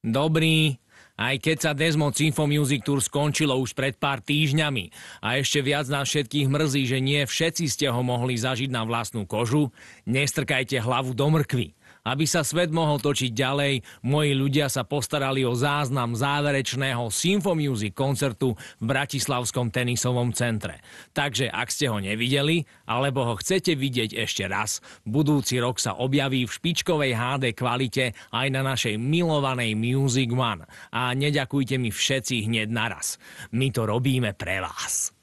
Dobrý, aj keď sa Desmond Symfo Music Tour skončilo už pred pár týždňami a ešte viac nás všetkých mrzí, že nie všetci ste ho mohli zažiť na vlastnú kožu, nestrkajte hlavu do mrkvy. Aby sa svet mohol točiť ďalej, moji ľudia sa postarali o záznam záverečného Symfomusic koncertu v Bratislavskom tenisovom centre. Takže ak ste ho nevideli, alebo ho chcete vidieť ešte raz, budúci rok sa objaví v špičkovej HD kvalite aj na našej milovanej Music One. A neďakujte mi všetci hneď naraz. My to robíme pre vás.